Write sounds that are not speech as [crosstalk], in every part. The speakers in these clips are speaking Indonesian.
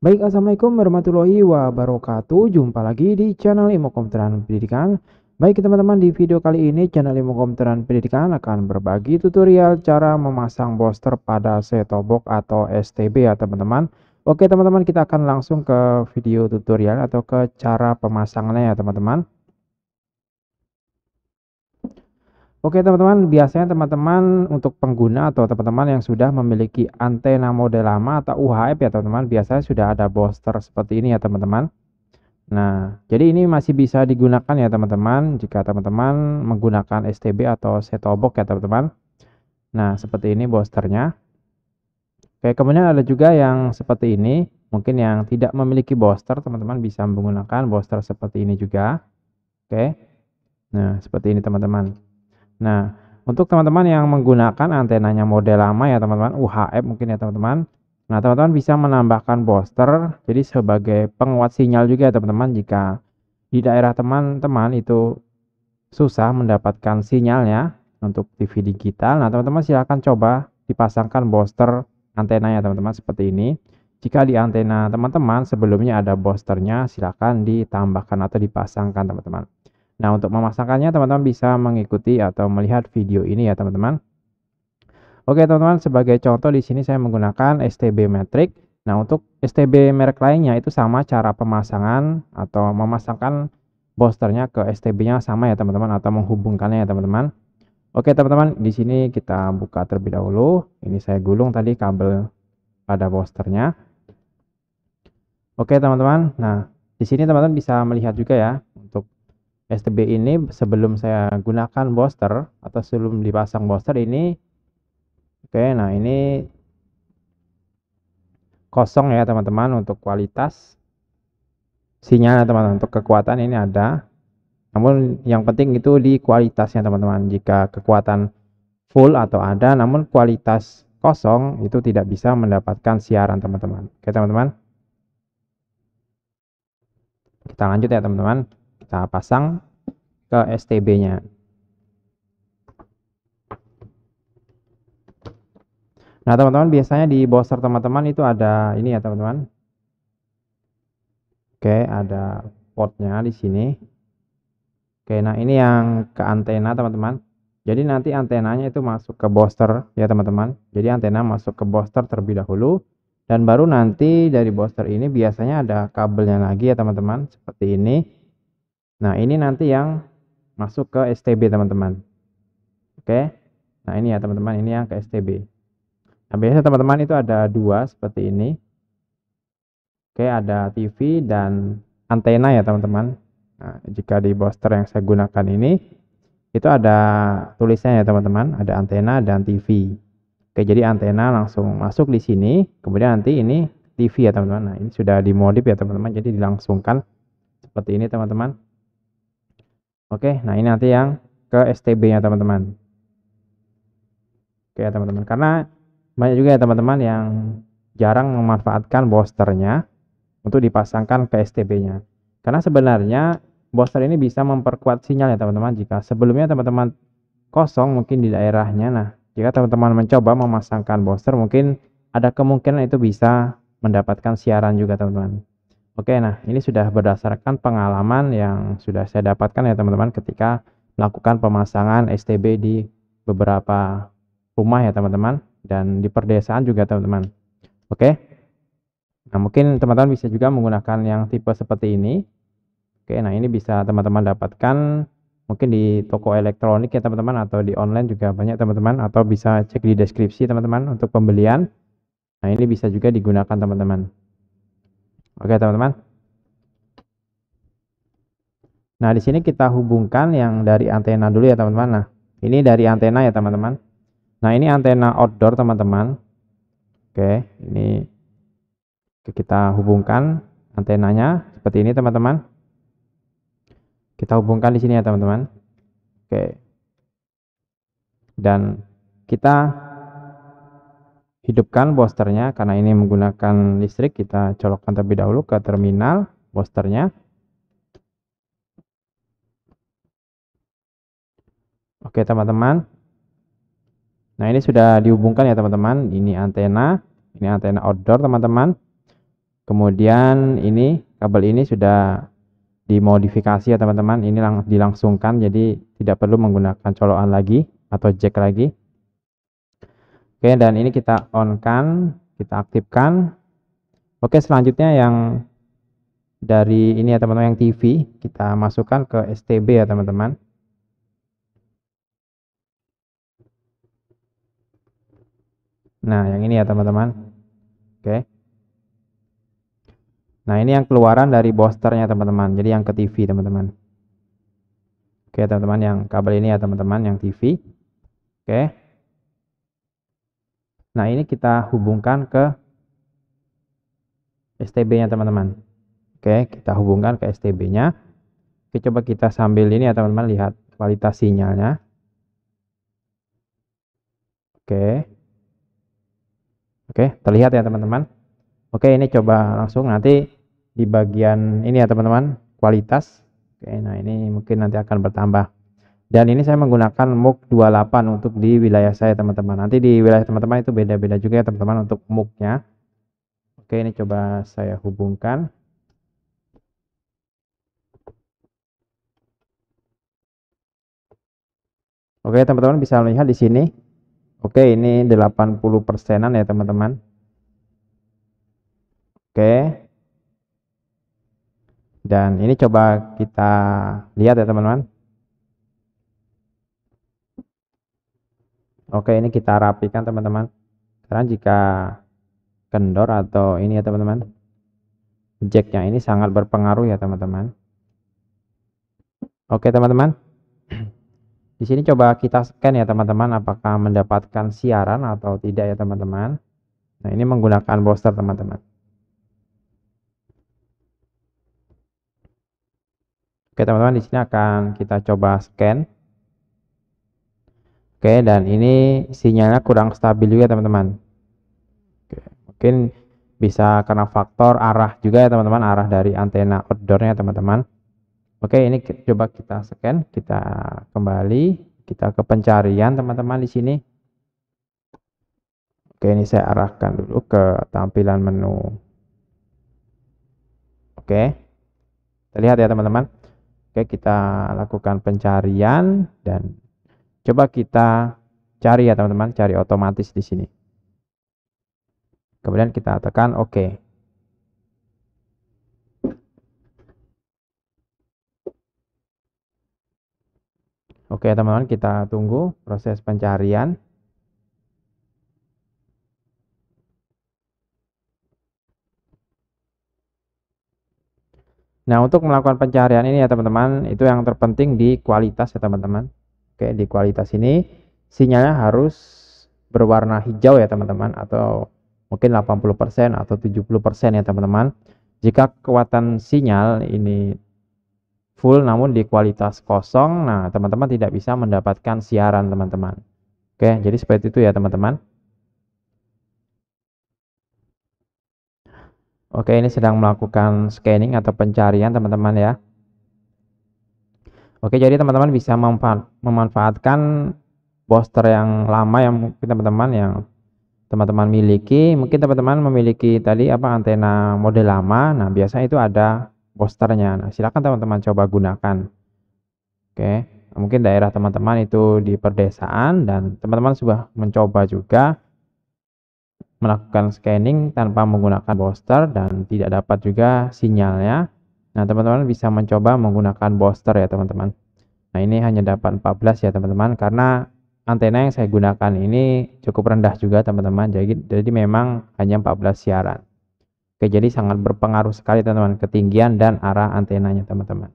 Baik, Assalamualaikum warahmatullahi wabarakatuh. Jumpa lagi di channel Imo Komputeran Pendidikan. Baik teman-teman, di video kali ini channel Imo Komputeran Pendidikan akan berbagi tutorial cara memasang poster pada set-top box atau STB ya teman-teman. Oke teman-teman, kita akan langsung ke video tutorial atau ke cara pemasangannya ya teman-teman. Oke teman-teman, biasanya teman-teman untuk pengguna atau teman-teman yang sudah memiliki antena model lama atau UHF ya teman-teman, biasanya sudah ada booster seperti ini ya teman-teman. Nah, jadi ini masih bisa digunakan ya teman-teman jika teman-teman menggunakan STB atau setobok ya teman-teman. Nah, seperti ini boosternya. Oke, kemudian ada juga yang seperti ini. Mungkin yang tidak memiliki booster, teman-teman bisa menggunakan booster seperti ini juga. Oke. Nah, seperti ini teman-teman. Nah, untuk teman-teman yang menggunakan antenanya model lama ya teman-teman, UHF mungkin ya teman-teman. Nah, teman-teman bisa menambahkan booster jadi sebagai penguat sinyal juga ya teman-teman jika di daerah teman-teman itu susah mendapatkan sinyalnya untuk TV digital. Nah, teman-teman silahkan coba dipasangkan booster antena ya teman-teman seperti ini. Jika di antena teman-teman sebelumnya ada boosternya silahkan ditambahkan atau dipasangkan teman-teman. Nah, untuk memasangkannya teman-teman bisa mengikuti atau melihat video ini ya teman-teman. Oke teman-teman, sebagai contoh di sini saya menggunakan STB metric. Nah, untuk STB merek lainnya itu sama cara pemasangan atau memasangkan bosternya ke STB-nya sama ya teman-teman atau menghubungkannya ya teman-teman. Oke teman-teman, di sini kita buka terlebih dahulu. Ini saya gulung tadi kabel pada bosternya. Oke teman-teman, nah di sini teman-teman bisa melihat juga ya STB ini sebelum saya gunakan booster atau sebelum dipasang booster ini oke okay, nah ini kosong ya teman-teman untuk kualitas sinyal teman-teman untuk kekuatan ini ada namun yang penting itu di kualitasnya teman-teman jika kekuatan full atau ada namun kualitas kosong itu tidak bisa mendapatkan siaran teman-teman oke okay, teman-teman kita lanjut ya teman-teman kita pasang ke STB-nya. Nah, teman-teman, biasanya di browser teman-teman itu ada ini ya, teman-teman. Oke, ada portnya di sini. Oke, nah ini yang ke antena, teman-teman. Jadi nanti antenanya itu masuk ke booster ya, teman-teman. Jadi antena masuk ke booster terlebih dahulu dan baru nanti dari booster ini biasanya ada kabelnya lagi ya, teman-teman, seperti ini. Nah, ini nanti yang masuk ke STB teman-teman oke nah ini ya teman-teman ini yang ke STB nah biasanya teman-teman itu ada dua seperti ini oke ada TV dan antena ya teman-teman nah, jika di booster yang saya gunakan ini itu ada tulisannya ya teman-teman ada antena dan TV oke jadi antena langsung masuk di sini kemudian nanti ini TV ya teman-teman nah ini sudah dimodif ya teman-teman jadi dilangsungkan seperti ini teman-teman Oke, nah ini nanti yang ke STB-nya teman-teman. Oke ya teman-teman, karena banyak juga ya teman-teman yang jarang memanfaatkan boosternya untuk dipasangkan ke STB-nya. Karena sebenarnya booster ini bisa memperkuat sinyal ya teman-teman. Jika sebelumnya teman-teman kosong mungkin di daerahnya, nah jika teman-teman mencoba memasangkan booster mungkin ada kemungkinan itu bisa mendapatkan siaran juga teman-teman. Oke, nah ini sudah berdasarkan pengalaman yang sudah saya dapatkan ya teman-teman ketika melakukan pemasangan STB di beberapa rumah ya teman-teman dan di perdesaan juga teman-teman. Oke. Nah, mungkin teman-teman bisa juga menggunakan yang tipe seperti ini. Oke, nah ini bisa teman-teman dapatkan mungkin di toko elektronik ya teman-teman atau di online juga banyak teman-teman atau bisa cek di deskripsi teman-teman untuk pembelian. Nah, ini bisa juga digunakan teman-teman. Oke teman-teman. Nah di sini kita hubungkan yang dari antena dulu ya teman-teman. Nah ini dari antena ya teman-teman. Nah ini antena outdoor teman-teman. Oke ini kita hubungkan antenanya seperti ini teman-teman. Kita hubungkan di sini ya teman-teman. Oke. Dan kita hidupkan posternya karena ini menggunakan listrik kita colokkan terlebih dahulu ke terminal posternya oke teman-teman nah ini sudah dihubungkan ya teman-teman ini antena ini antena outdoor teman-teman kemudian ini kabel ini sudah dimodifikasi ya teman-teman ini lang dilangsungkan jadi tidak perlu menggunakan colokan lagi atau jack lagi Oke, dan ini kita on kan, kita aktifkan. Oke, selanjutnya yang dari ini ya teman-teman yang TV, kita masukkan ke STB ya teman-teman. Nah, yang ini ya teman-teman. Oke. Nah, ini yang keluaran dari bosternya teman-teman. Jadi yang ke TV teman-teman. Oke, teman-teman yang kabel ini ya teman-teman yang TV. Oke. Nah, ini kita hubungkan ke STB-nya, teman-teman. Oke, kita hubungkan ke STB-nya. Oke, coba kita sambil ini ya, teman-teman, lihat kualitas sinyalnya. Oke. Oke, terlihat ya, teman-teman. Oke, ini coba langsung nanti di bagian ini ya, teman-teman, kualitas. Oke, nah ini mungkin nanti akan bertambah dan ini saya menggunakan MOOC 28 untuk di wilayah saya teman-teman nanti di wilayah teman-teman itu beda-beda juga ya teman-teman untuk MOOC nya oke ini coba saya hubungkan oke teman-teman bisa melihat di sini oke ini 80 persenan ya teman-teman oke dan ini coba kita lihat ya teman-teman Oke, ini kita rapikan teman-teman. Karena jika kendor atau ini ya teman-teman, jacknya ini sangat berpengaruh ya teman-teman. Oke teman-teman, [clears throat] di sini coba kita scan ya teman-teman, apakah mendapatkan siaran atau tidak ya teman-teman. Nah ini menggunakan booster teman-teman. Oke teman-teman, di sini akan kita coba scan. Oke, dan ini sinyalnya kurang stabil juga teman-teman. Oke, mungkin bisa karena faktor arah juga ya teman-teman, arah dari antena outdoornya teman-teman. Oke, ini kita, coba kita scan, kita kembali, kita ke pencarian teman-teman di sini. Oke, ini saya arahkan dulu ke tampilan menu. Oke, terlihat ya teman-teman. Oke, kita lakukan pencarian dan Coba kita cari ya teman-teman, cari otomatis di sini. Kemudian kita tekan OK. Oke teman-teman, kita tunggu proses pencarian. Nah, untuk melakukan pencarian ini ya teman-teman, itu yang terpenting di kualitas ya teman-teman. Oke, di kualitas ini sinyalnya harus berwarna hijau ya teman-teman atau mungkin 80% atau 70% ya teman-teman. Jika kekuatan sinyal ini full namun di kualitas kosong, nah teman-teman tidak bisa mendapatkan siaran teman-teman. Oke, jadi seperti itu ya teman-teman. Oke, ini sedang melakukan scanning atau pencarian teman-teman ya. Oke, jadi teman-teman bisa memanfaatkan poster yang lama yang mungkin teman-teman yang teman-teman miliki. Mungkin teman-teman memiliki tadi apa antena model lama. Nah, biasa itu ada posternya. Nah, silakan teman-teman coba gunakan. Oke, nah, mungkin daerah teman-teman itu di perdesaan dan teman-teman sudah mencoba juga melakukan scanning tanpa menggunakan poster dan tidak dapat juga sinyalnya. Nah, teman-teman bisa mencoba menggunakan booster ya, teman-teman. Nah, ini hanya dapat 14 ya, teman-teman, karena antena yang saya gunakan ini cukup rendah juga, teman-teman. Jadi, jadi memang hanya 14 siaran. Oke, jadi sangat berpengaruh sekali, teman-teman, ketinggian dan arah antenanya, teman-teman.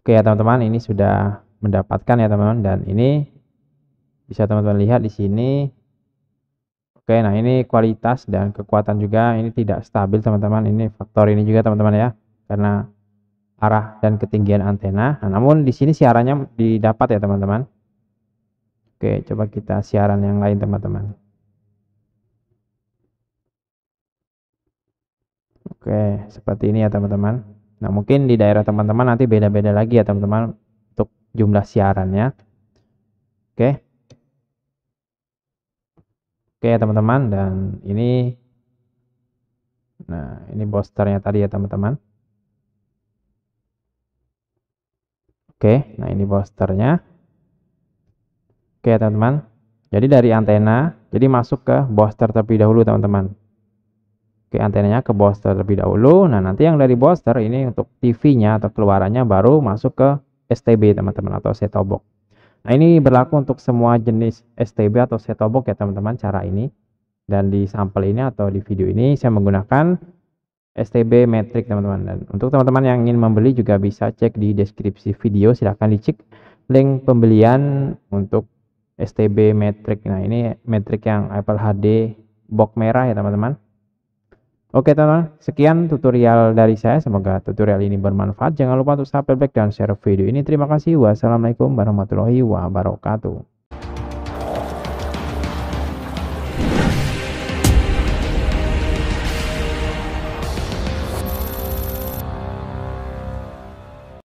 Oke ya, teman-teman, ini sudah mendapatkan ya, teman-teman, dan ini bisa teman-teman lihat di sini Oke, nah ini kualitas dan kekuatan juga ini tidak stabil teman-teman. Ini faktor ini juga teman-teman ya, karena arah dan ketinggian antena. Nah, namun di sini siarannya didapat ya teman-teman. Oke, coba kita siaran yang lain teman-teman. Oke, seperti ini ya teman-teman. Nah, mungkin di daerah teman-teman nanti beda-beda lagi ya teman-teman untuk jumlah siarannya. Oke. Oke teman-teman dan ini nah ini posternya tadi ya teman-teman. Oke, nah ini posternya. Oke teman-teman. Jadi dari antena, jadi masuk ke booster terlebih dahulu teman-teman. Oke, antenanya ke booster terlebih dahulu. Nah, nanti yang dari booster ini untuk TV-nya atau keluarannya baru masuk ke STB teman-teman atau set box. Nah, ini berlaku untuk semua jenis STB atau setobok ya teman-teman cara ini. Dan di sampel ini atau di video ini saya menggunakan STB metric teman-teman. Dan untuk teman-teman yang ingin membeli juga bisa cek di deskripsi video silahkan dicek link pembelian untuk STB metric. Nah, ini metric yang Apple HD box merah ya teman-teman. Oke teman-teman, sekian tutorial dari saya. Semoga tutorial ini bermanfaat. Jangan lupa untuk subscribe dan share video ini. Terima kasih. Wassalamualaikum warahmatullahi wabarakatuh.